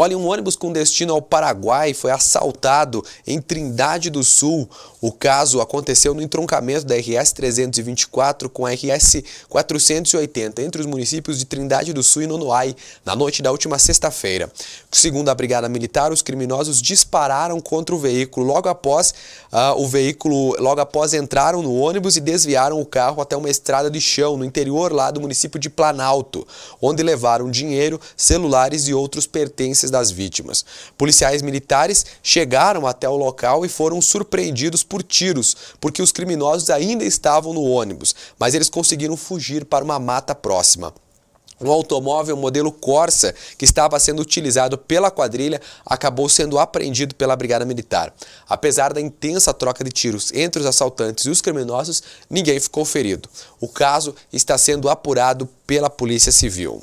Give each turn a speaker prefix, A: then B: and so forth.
A: Olha, um ônibus com destino ao Paraguai foi assaltado em Trindade do Sul. O caso aconteceu no entroncamento da RS 324 com a RS 480 entre os municípios de Trindade do Sul e Nonoai, na noite da última sexta-feira. Segundo a Brigada Militar, os criminosos dispararam contra o veículo logo após uh, o veículo, logo após entraram no ônibus e desviaram o carro até uma estrada de chão no interior lá do município de Planalto, onde levaram dinheiro, celulares e outros pertences das vítimas. Policiais militares chegaram até o local e foram surpreendidos por tiros, porque os criminosos ainda estavam no ônibus, mas eles conseguiram fugir para uma mata próxima. Um automóvel modelo Corsa, que estava sendo utilizado pela quadrilha, acabou sendo apreendido pela Brigada Militar. Apesar da intensa troca de tiros entre os assaltantes e os criminosos, ninguém ficou ferido. O caso está sendo apurado pela Polícia Civil.